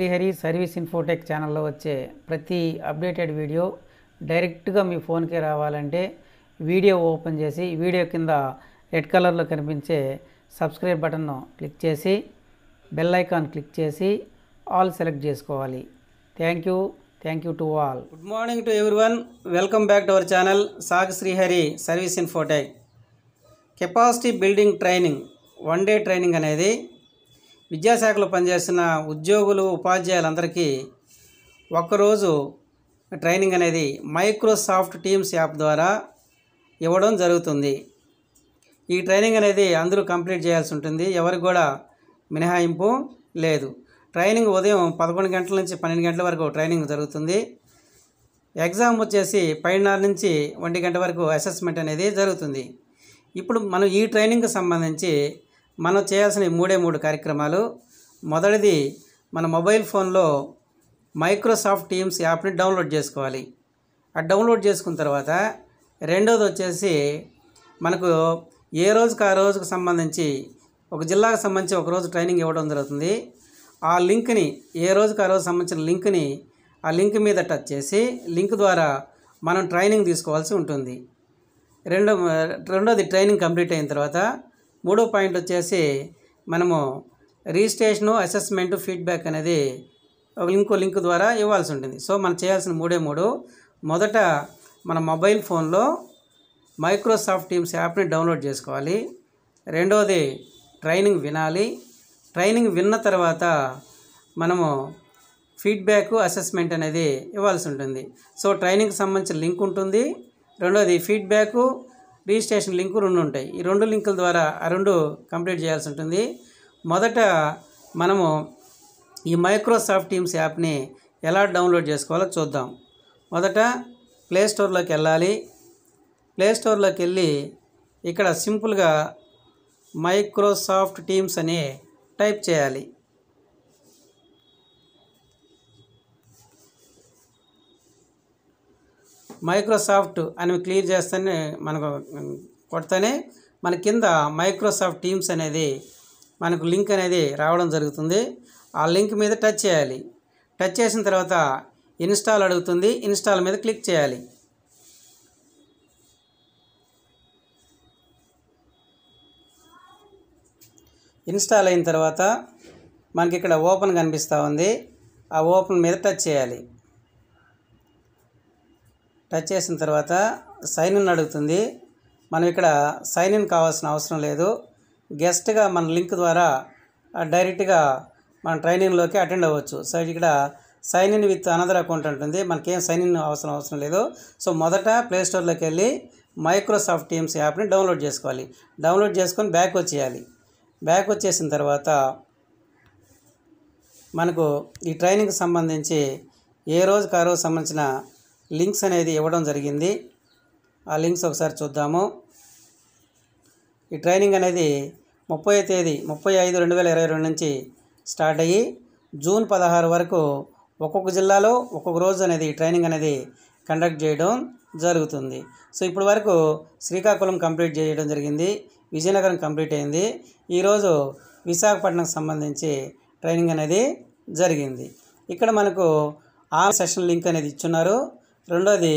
Srihari service Infotech ఛానల్లో వచ్చే ప్రతి అప్డేటెడ్ వీడియో డైరెక్ట్గా మీ ఫోన్కి రావాలంటే వీడియో ఓపెన్ చేసి వీడియో కింద రెడ్ కలర్లో కనిపించే సబ్స్క్రైబ్ బటన్ను క్లిక్ చేసి బెల్ ఐకాన్ క్లిక్ చేసి ఆల్ సెలెక్ట్ చేసుకోవాలి thank you thank you to all good morning to everyone welcome back to our channel సాగ్ Srihari service infotech capacity building training one day training అనేది విద్యాశాఖలో పనిచేస్తున్న ఉద్యోగులు ఉపాధ్యాయులందరికీ ఒక్కరోజు ట్రైనింగ్ అనేది మైక్రోసాఫ్ట్ టీమ్స్ యాప్ ద్వారా ఇవ్వడం జరుగుతుంది ఈ ట్రైనింగ్ అనేది అందరూ కంప్లీట్ చేయాల్సి ఉంటుంది ఎవరికి కూడా మినహాయింపు లేదు ట్రైనింగ్ ఉదయం పదకొండు గంటల నుంచి పన్నెండు గంటల వరకు ట్రైనింగ్ జరుగుతుంది ఎగ్జామ్ వచ్చేసి పదిన్నర నుంచి ఒంటి గంట వరకు అసెస్మెంట్ అనేది జరుగుతుంది ఇప్పుడు మనం ఈ ట్రైనింగ్కి సంబంధించి మనం చేయాల్సిన మూడే మూడు కార్యక్రమాలు మొదటిది మన మొబైల్ ఫోన్లో మైక్రోసాఫ్ట్ టీమ్స్ యాప్ని డౌన్లోడ్ చేసుకోవాలి ఆ డౌన్లోడ్ చేసుకున్న తర్వాత రెండోది వచ్చేసి మనకు ఏ రోజుకు ఆ రోజుకు సంబంధించి ఒక జిల్లాకు సంబంధించి ఒక రోజు ట్రైనింగ్ ఇవ్వడం జరుగుతుంది ఆ లింక్ని ఏ రోజుకు ఆ రోజు సంబంధించిన లింక్ని ఆ లింక్ మీద టచ్ చేసి లింక్ ద్వారా మనం ట్రైనింగ్ తీసుకోవాల్సి ఉంటుంది రెండో రెండోది ట్రైనింగ్ కంప్లీట్ అయిన తర్వాత మూడో పాయింట్ వచ్చేసి మనము రిజిస్ట్రేషను అసెస్మెంట్ ఫీడ్బ్యాక్ అనేది ఒక లింక్ లింక్ ద్వారా ఇవ్వాల్సి ఉంటుంది సో మనం చేయాల్సిన మూడే మూడు మొదట మన మొబైల్ ఫోన్లో మైక్రోసాఫ్ట్ టీమ్స్ యాప్ని డౌన్లోడ్ చేసుకోవాలి రెండవది ట్రైనింగ్ వినాలి ట్రైనింగ్ విన్న తర్వాత మనము ఫీడ్బ్యాక్ అసెస్మెంట్ అనేది ఇవ్వాల్సి ఉంటుంది సో ట్రైనింగ్కి సంబంధించిన లింక్ ఉంటుంది రెండవది ఫీడ్బ్యాకు రిజిస్ట్రేషన్ లింకు రెండు ఉంటాయి ఈ రెండు లింకుల ద్వారా ఆ రెండు కంప్లీట్ చేయాల్సి ఉంటుంది మొదట మనము ఈ మైక్రోసాఫ్ట్ టీమ్స్ యాప్ని ఎలా డౌన్లోడ్ చేసుకోవాలో చూద్దాం మొదట ప్లేస్టోర్లోకి వెళ్ళాలి ప్లేస్టోర్లోకి వెళ్ళి ఇక్కడ సింపుల్గా మైక్రోసాఫ్ట్ టీమ్స్ అని టైప్ చేయాలి మైక్రోసాఫ్ట్ అని క్లియర్ చేస్తేనే మనకు కొడితేనే మన కింద మైక్రోసాఫ్ట్ టీమ్స్ అనేది మనకు లింక్ అనేది రావడం జరుగుతుంది ఆ లింక్ మీద టచ్ చేయాలి టచ్ చేసిన తర్వాత ఇన్స్టాల్ అడుగుతుంది ఇన్స్టాల్ మీద క్లిక్ చేయాలి ఇన్స్టాల్ అయిన తర్వాత మనకి ఇక్కడ ఓపెన్ కనిపిస్తూ ఉంది ఆ ఓపెన్ మీద టచ్ చేయాలి టచ్ చేసిన తర్వాత సైన్ ఇన్ అడుగుతుంది మనం ఇక్కడ సైన్ ఇన్ కావాల్సిన అవసరం లేదు గెస్ట్గా మన లింక్ ద్వారా డైరెక్ట్గా మన ట్రైనింగ్లోకి అటెండ్ అవ్వచ్చు సో ఇక్కడ sign in with another account ఉంటుంది మనకేం సైన్ ఇన్ అవసరం అవసరం లేదు సో మొదట ప్లేస్టోర్లోకి వెళ్ళి మైక్రోసాఫ్ట్ టీమ్స్ యాప్ని డౌన్లోడ్ చేసుకోవాలి డౌన్లోడ్ చేసుకొని బ్యాక్ వచ్చేయాలి బ్యాక్ వచ్చేసిన తర్వాత మనకు ఈ ట్రైనింగ్కి సంబంధించి ఏ రోజుకు ఆ రోజు సంబంధించిన లింక్స్ అనేది ఇవ్వడం జరిగింది ఆ లింక్స్ ఒకసారి చూద్దాము ఈ ట్రైనింగ్ అనేది ముప్పై తేదీ ముప్పై ఐదు రెండు వేల ఇరవై రెండు నుంచి స్టార్ట్ అయ్యి జూన్ పదహారు వరకు ఒక్కొక్క జిల్లాలో ఒక్కొక్క రోజు అనేది ట్రైనింగ్ అనేది కండక్ట్ చేయడం జరుగుతుంది సో ఇప్పుడు వరకు శ్రీకాకుళం కంప్లీట్ చేయడం జరిగింది విజయనగరం కంప్లీట్ అయింది ఈరోజు విశాఖపట్నంకి సంబంధించి ట్రైనింగ్ అనేది జరిగింది ఇక్కడ మనకు ఆ సెషన్ లింక్ అనేది ఇచ్చున్నారు రెండోది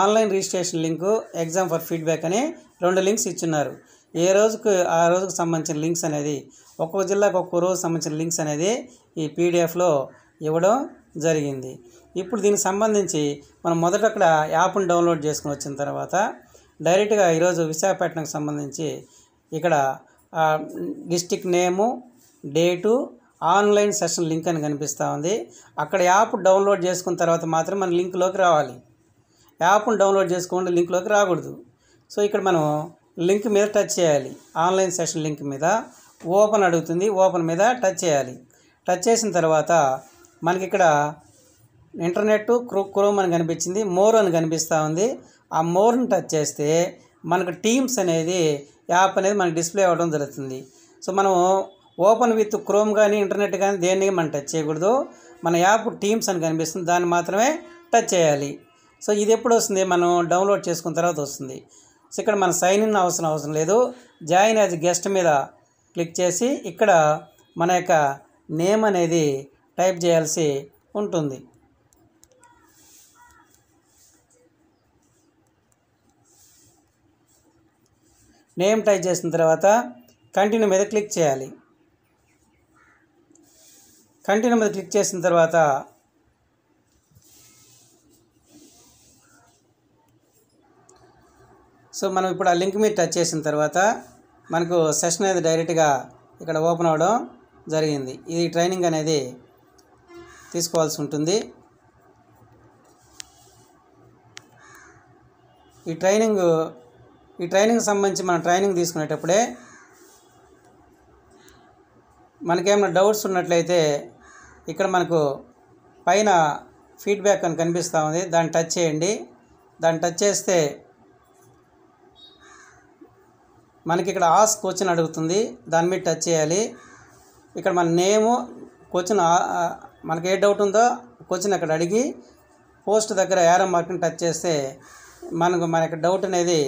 online registration link exam for feedback అని రెండు లింక్స్ ఇచ్చున్నారు ఏ రోజుకు ఆ రోజుకు సంబంధించిన లింక్స్ అనేది ఒక్కొక్క జిల్లాకు ఒక్కొక్క రోజు సంబంధించిన లింక్స్ అనేది ఈ పీడిఎఫ్లో ఇవ్వడం జరిగింది ఇప్పుడు దీనికి సంబంధించి మనం మొదట అక్కడ యాప్ను డౌన్లోడ్ చేసుకుని వచ్చిన తర్వాత డైరెక్ట్గా ఈరోజు విశాఖపట్నంకి సంబంధించి ఇక్కడ district name date online session link అని కనిపిస్తూ ఉంది అక్కడ యాప్ డౌన్లోడ్ చేసుకున్న తర్వాత మాత్రం మన లింక్లోకి రావాలి యాప్ను డౌన్లోడ్ చేసుకోండి లింక్లోకి రాకూడదు సో ఇక్కడ మనం లింక్ మీద టచ్ చేయాలి ఆన్లైన్ సెషన్ లింక్ మీద ఓపెన్ అడుగుతుంది ఓపెన్ మీద టచ్ చేయాలి టచ్ చేసిన తర్వాత మనకి ఇక్కడ ఇంటర్నెట్ క్రో క్రోమ్ అని కనిపించింది మోర్ అని కనిపిస్తూ ఉంది ఆ మోర్ని టచ్ చేస్తే మనకు టీమ్స్ అనేది యాప్ అనేది మనకు డిస్ప్లే అవ్వడం జరుగుతుంది సో మనం ఓపెన్ విత్ క్రోమ్ కానీ ఇంటర్నెట్ కానీ దేన్ని మనం టచ్ చేయకూడదు మన యాప్ టీమ్స్ అని కనిపిస్తుంది దాన్ని మాత్రమే టచ్ చేయాలి సో ఇది ఎప్పుడు వస్తుంది మనం డౌన్లోడ్ చేసుకున్న తర్వాత వస్తుంది సో ఇక్కడ మన సైన్ ఇన్ అవసరం అవసరం లేదు జాయిన్ యాజ్ గెస్ట్ మీద క్లిక్ చేసి ఇక్కడ మన యొక్క నేమ్ అనేది టైప్ చేయాల్సి ఉంటుంది నేమ్ టైప్ చేసిన తర్వాత కంటిన్యూ మీద క్లిక్ చేయాలి కంటిన్యూ మీద క్లిక్ చేసిన తర్వాత సో మనం ఇప్పుడు ఆ లింక్ మీద టచ్ చేసిన తర్వాత మనకు సెషన్ అనేది డైరెక్ట్గా ఇక్కడ ఓపెన్ అవ్వడం జరిగింది ఇది ట్రైనింగ్ అనేది తీసుకోవాల్సి ఉంటుంది ఈ ట్రైనింగ్ ఈ ట్రైనింగ్ సంబంధించి మనం ట్రైనింగ్ తీసుకునేటప్పుడే మనకేమైనా డౌట్స్ ఉన్నట్లయితే ఇక్కడ మనకు పైన ఫీడ్బ్యాక్ అని కనిపిస్తూ ఉంది దాన్ని టచ్ చేయండి దాన్ని టచ్ చేస్తే మనకి ఇక్కడ ఆస్ క్వశ్చన్ అడుగుతుంది దాని మీద టచ్ చేయాలి ఇక్కడ మన నేము క్వశ్చన్ మనకి ఏ డౌట్ ఉందో క్వశ్చన్ అక్కడ అడిగి పోస్ట్ దగ్గర యారో మార్క్ని టచ్ చేస్తే మనకు యొక్క డౌట్ అనేది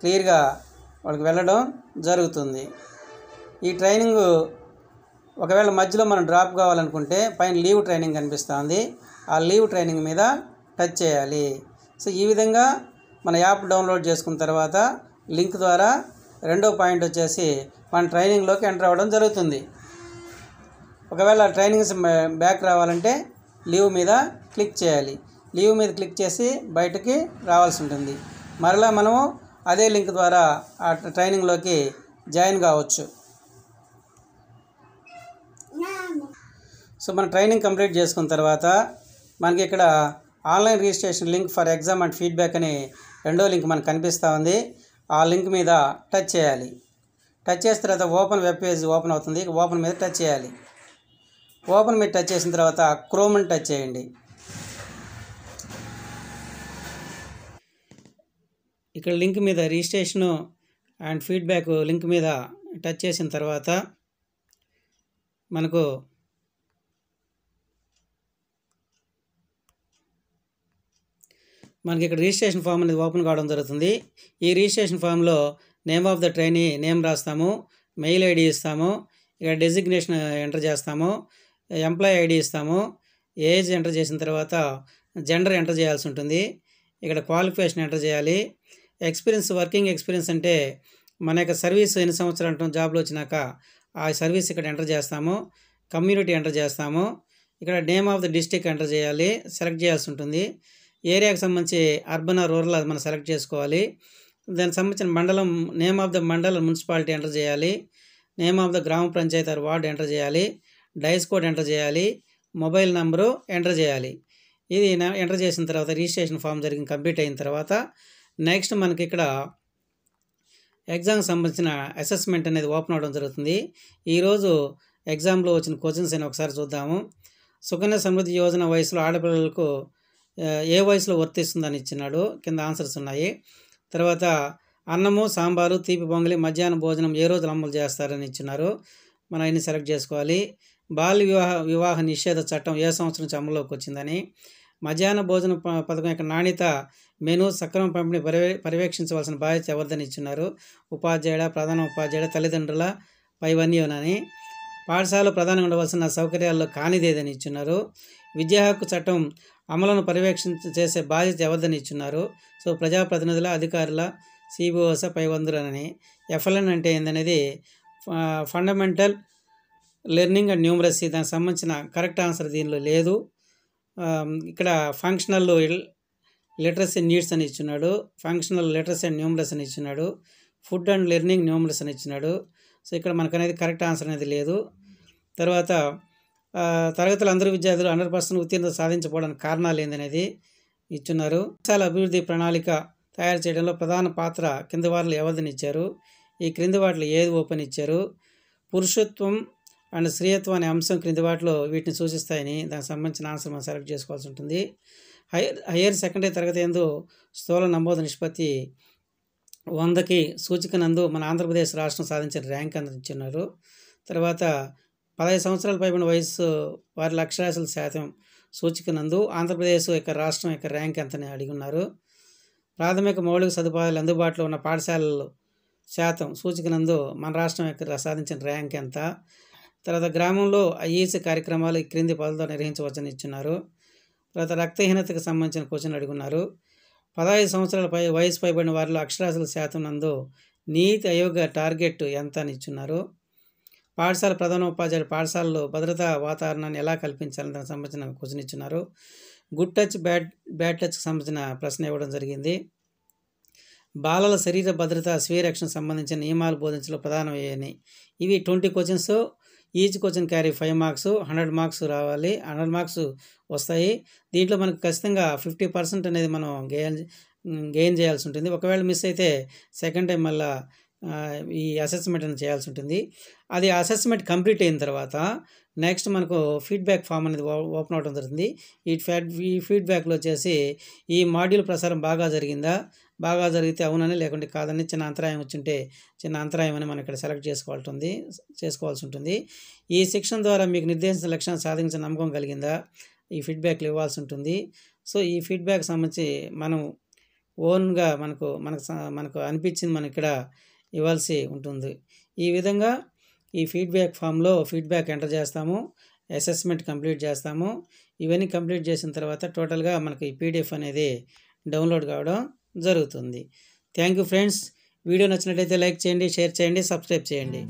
క్లియర్గా వాళ్ళకి వెళ్ళడం జరుగుతుంది ఈ ట్రైనింగ్ ఒకవేళ మధ్యలో మనం డ్రాప్ కావాలనుకుంటే పైన లీవ్ ట్రైనింగ్ కనిపిస్తుంది ఆ లీవ్ ట్రైనింగ్ మీద టచ్ చేయాలి సో ఈ విధంగా మన యాప్ డౌన్లోడ్ చేసుకున్న తర్వాత లింక్ ద్వారా రెండో పాయింట్ వచ్చేసి మన ట్రైనింగ్లోకి ఎంటర్ అవ్వడం జరుగుతుంది ఒకవేళ ట్రైనింగ్స్ బ్యాక్ రావాలంటే లీవ్ మీద క్లిక్ చేయాలి లీవ్ మీద క్లిక్ చేసి బయటకి రావాల్సి ఉంటుంది మరలా మనము అదే లింక్ ద్వారా ఆ ట్రైనింగ్లోకి జాయిన్ కావచ్చు సో మన ట్రైనింగ్ కంప్లీట్ చేసుకున్న తర్వాత మనకి ఇక్కడ online registration link for exam and feedback అని రెండో లింక్ మనకు కనిపిస్తూ ఉంది ఆ లింక్ మీద టచ్ చేయాలి టచ్ చేసిన తర్వాత ఓపెన్ వెబ్ పేజ్ ఓపెన్ అవుతుంది ఓపెన్ మీద టచ్ చేయాలి ఓపెన్ మీద టచ్ చేసిన తర్వాత క్రోమని టచ్ చేయండి ఇక్కడ లింక్ మీద రిజిస్ట్రేషను అండ్ ఫీడ్బ్యాక్ లింక్ మీద టచ్ చేసిన తర్వాత మనకు మనకి ఇక్కడ రిజిస్ట్రేషన్ ఫామ్ అనేది ఓపెన్ కావడం జరుగుతుంది ఈ రిజిస్ట్రేషన్ ఫామ్లో name of the trainee name రాస్తాము మెయిల్ ఐడి ఇస్తాము ఇక్కడ డెసిగ్నేషన్ ఎంటర్ చేస్తాము ఎంప్లాయీ ఐడి ఇస్తాము ఏజ్ ఎంటర్ చేసిన తర్వాత జెండర్ ఎంటర్ చేయాల్సి ఉంటుంది ఇక్కడ క్వాలిఫికేషన్ ఎంటర్ చేయాలి ఎక్స్పీరియన్స్ వర్కింగ్ ఎక్స్పీరియన్స్ అంటే మన యొక్క సర్వీస్ ఎన్ని సంవత్సరాలు అంటాం జాబ్లో వచ్చినాక ఆ సర్వీస్ ఇక్కడ ఎంటర్ చేస్తాము కమ్యూనిటీ ఎంటర్ చేస్తాము ఇక్కడ name of the district enter చేయాలి సెలెక్ట్ చేయాల్సి ఉంటుంది ఏరియాకు సంబంధించి అర్బన్ రూరల్ అది మనం సెలెక్ట్ చేసుకోవాలి దానికి సంబంధించిన మండలం name of the mandal municipality enter చేయాలి name of the grama panchayat or ward enter చేయాలి డైస్ కోడ్ ఎంటర్ చేయాలి మొబైల్ నెంబరు ఎంటర్ చేయాలి ఇది ఎంటర్ చేసిన తర్వాత రిజిస్ట్రేషన్ ఫామ్ జరిగిన కంప్లీట్ అయిన తర్వాత నెక్స్ట్ మనకి ఇక్కడ ఎగ్జామ్కి సంబంధించిన అసెస్మెంట్ అనేది ఓపెన్ అవడం జరుగుతుంది ఈరోజు ఎగ్జామ్లో వచ్చిన క్వశ్చన్స్ అని ఒకసారి చూద్దాము సుకన్య సమృద్ధి యోజన వయసులో ఆడపిల్లలకు ఏ వయసులో వర్తిస్తుందని ఇచ్చినాడు కింద ఆన్సర్స్ ఉన్నాయి తర్వాత అన్నము సాంబారు తీపి పొంగలి మధ్యాహ్నం భోజనం ఏ రోజులు అమలు చేస్తారని ఇచ్చినారు మనం అన్ని సెలెక్ట్ చేసుకోవాలి బాల్య వివాహ వివాహ నిషేధ చట్టం ఏ సంవత్సరం నుంచి అమల్లోకి వచ్చిందని మధ్యాహ్న భోజన పథకం యొక్క నాణ్యత మెను సక్రమ పంపిణీ పర్యవే పర్యవేక్షించవలసిన బాధ్యత ఎవరిదని ఇచ్చినారు ఉపాధ్యాయుడ ప్రధాన ఉపాధ్యాయుడ తల్లిదండ్రుల ఉన్నాయని పాఠశాలలో ప్రధానంగా ఉండవలసిన సౌకర్యాల్లో కానిదేదని ఇచ్చినారు విద్యా హక్కు చట్టం అమలును పర్యవేక్షణ చేసే బాధ్యత ఎవరిదని ఇచ్చున్నారు సో ప్రజాప్రతినిధుల అధికారుల సిబిఓస పై వందులని ఎఫ్ఎల్ఎన్ అంటే ఏందనేది ఫండమెంటల్ లెర్నింగ్ అండ్ న్యూమరసీ దానికి సంబంధించిన కరెక్ట్ ఆన్సర్ దీనిలో లేదు ఇక్కడ ఫంక్షనల్ లిటరసీ నీడ్స్ అని ఇచ్చినాడు ఫంక్షనల్ లిటరసీ అండ్ న్యూమరస్ అని ఇచ్చినాడు ఫుడ్ అండ్ లెర్నింగ్ న్యూమరస్ అని ఇచ్చినాడు సో ఇక్కడ మనకు అనేది కరెక్ట్ ఆన్సర్ అనేది లేదు తర్వాత తరగతులు అందరు విద్యార్థులు హండ్రెడ్ పర్సెంట్ ఉత్తీర్ణత సాధించకపోవడానికి కారణాలు ఏందనేది ఇచ్చున్నారు చాలా అభివృద్ధి ప్రణాళిక తయారు చేయడంలో ప్రధాన పాత్ర కింద వాటిలో ఎవరిని ఇచ్చారు ఈ క్రింది వాటిలో ఏది ఓపెన్ ఇచ్చారు పురుషత్వం అండ్ స్త్రీయత్వం అనే అంశం క్రింది వాటిలో వీటిని సూచిస్తాయని దానికి సంబంధించిన ఆన్సర్ మనం సెలెక్ట్ చేసుకోవాల్సి ఉంటుంది హైయర్ హయ్యర్ సెకండరీ తరగతి ఎందు స్థూల నమోదు నిష్పత్తి వందకి సూచిక నందు మన ఆంధ్రప్రదేశ్ రాష్ట్రం సాధించిన ర్యాంక్ అందించున్నారు తర్వాత పదహైదు సంవత్సరాల పైబడిన వయసు వారి లక్షరాశుల శాతం సూచికనందు ఆంధ్రప్రదేశ్ యొక్క రాష్ట్రం యొక్క ర్యాంక్ ఎంతని అడిగి ఉన్నారు ప్రాథమిక మౌలిక సదుపాయాలు అందుబాటులో ఉన్న పాఠశాలలు శాతం సూచికనందు మన రాష్ట్రం యొక్క సాధించిన ర్యాంక్ ఎంత తర్వాత గ్రామంలో ఐఏసీ కార్యక్రమాలు ఈ క్రింది పదవితో నిర్వహించవచ్చని ఇచ్చున్నారు తర్వాత రక్తహీనతకు సంబంధించిన క్వశ్చన్ అడుగున్నారు పదహైదు సంవత్సరాల పై వయసు పైబడిన వారిలో అక్షరాస్యల శాతం నందు నీతి ఆయోగ టార్గెట్ ఎంత అని ఇచ్చున్నారు పాఠశాల ప్రధానోపాధ్యాయుడు పాఠశాలలో భద్రతా వాతావరణాన్ని ఎలా కల్పించాలని దానికి సంబంధించిన క్వశ్చన్ ఇచ్చినారు గుడ్ టచ్ బ్యాడ్ బ్యాడ్ టచ్కి సంబంధించిన ప్రశ్న ఇవ్వడం జరిగింది బాలల శరీర భద్రత స్వీయరక్షణ సంబంధించిన నియమాలు బోధించడం ప్రధానమయ్యాయి ఇవి twenty questions each question carry five marks hundred marks రావాలి హండ్రెడ్ మార్క్స్ వస్తాయి దీంట్లో మనకు ఖచ్చితంగా ఫిఫ్టీ పర్సెంట్ అనేది మనం గెయిన్ గెయిన్ చేయాల్సి ఉంటుంది ఒకవేళ మిస్ అయితే సెకండ్ టైం మళ్ళీ ఈ అసెస్మెంట్ అని చేయాల్సి ఉంటుంది అది అసెస్మెంట్ కంప్లీట్ అయిన తర్వాత నెక్స్ట్ మనకు ఫీడ్బ్యాక్ ఫామ్ అనేది ఓపెన్ అవడం జరుగుతుంది ఈ ఫ్యాడ్ ఈ ఫీడ్బ్యాక్లో వచ్చేసి ఈ మాడ్యూల్ ప్రసారం బాగా జరిగిందా బాగా జరిగితే అవునని లేకుంటే కాదని చిన్న అంతరాయం వచ్చింటే చిన్న అంతరాయం అని మనం ఇక్కడ సెలెక్ట్ చేసుకోవాల్సి చేసుకోవాల్సి ఉంటుంది ఈ శిక్షణ ద్వారా మీకు నిర్దేశించిన లక్ష్యాన్ని సాధించిన నమ్మకం కలిగిందా ఈ ఫీడ్బ్యాక్లు ఇవ్వాల్సి ఉంటుంది సో ఈ ఫీడ్బ్యాక్ సంబంధించి మనం ఓన్గా మనకు మనకు మనకు అనిపించింది మనం ఇక్కడ ఇవ్వాల్సి ఉంటుంది ఈ విధంగా ఈ ఫీడ్బ్యాక్ ఫామ్లో ఫీడ్బ్యాక్ ఎంటర్ చేస్తాము అసెస్మెంట్ కంప్లీట్ చేస్తాము ఇవన్నీ కంప్లీట్ చేసిన తర్వాత టోటల్గా మనకి పీడిఎఫ్ అనేది డౌన్లోడ్ కావడం జరుగుతుంది థ్యాంక్ యూ ఫ్రెండ్స్ వీడియో నచ్చినట్లయితే లైక్ చేయండి షేర్ చేయండి సబ్స్క్రైబ్ చేయండి